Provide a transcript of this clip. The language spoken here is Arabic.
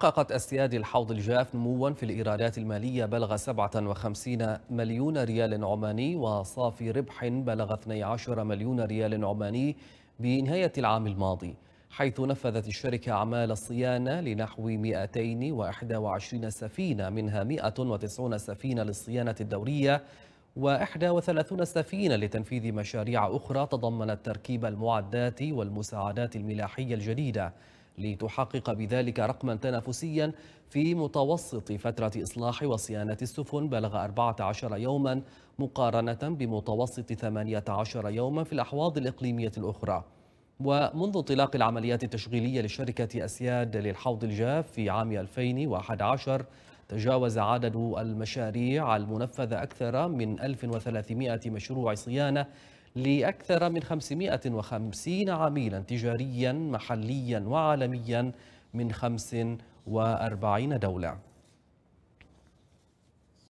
حققت أسياد الحوض الجاف نموا في الإيرادات المالية بلغ 57 مليون ريال عماني وصافي ربح بلغ 12 مليون ريال عماني بنهاية العام الماضي حيث نفذت الشركة أعمال الصيانة لنحو 221 سفينة منها 190 سفينة للصيانة الدورية و31 سفينة لتنفيذ مشاريع أخرى تضمنت تركيب المعدات والمساعدات الملاحية الجديدة لتحقق بذلك رقما تنافسيا في متوسط فترة إصلاح وصيانة السفن بلغ 14 يوما مقارنة بمتوسط 18 يوما في الأحواض الإقليمية الأخرى ومنذ انطلاق العمليات التشغيلية لشركة أسياد للحوض الجاف في عام 2011 تجاوز عدد المشاريع المنفذة أكثر من 1300 مشروع صيانة لأكثر من 550 عميلا تجاريا محليا وعالميا من 45 دولة